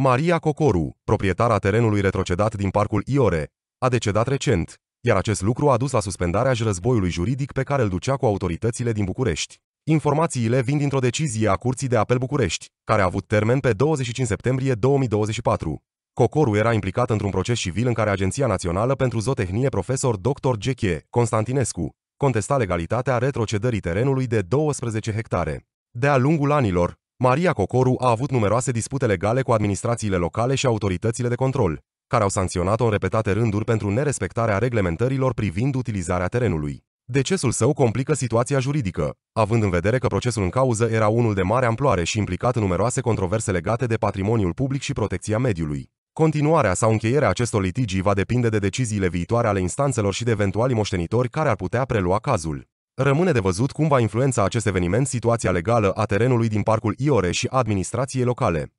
Maria Cocoru, proprietara terenului retrocedat din parcul Iore, a decedat recent, iar acest lucru a dus la suspendarea și războiului juridic pe care îl ducea cu autoritățile din București. Informațiile vin dintr-o decizie a Curții de Apel București, care a avut termen pe 25 septembrie 2024. Cocoru era implicat într-un proces civil în care Agenția Națională pentru Zootehnie Profesor Dr. Geche Constantinescu contesta legalitatea retrocedării terenului de 12 hectare. De-a lungul anilor, Maria Cocoru a avut numeroase dispute legale cu administrațiile locale și autoritățile de control, care au sancționat-o în repetate rânduri pentru nerespectarea reglementărilor privind utilizarea terenului. Decesul său complică situația juridică, având în vedere că procesul în cauză era unul de mare amploare și implicat în numeroase controverse legate de patrimoniul public și protecția mediului. Continuarea sau încheierea acestor litigii va depinde de deciziile viitoare ale instanțelor și de eventuali moștenitori care ar putea prelua cazul. Rămâne de văzut cum va influența acest eveniment situația legală a terenului din parcul Iore și administrației locale.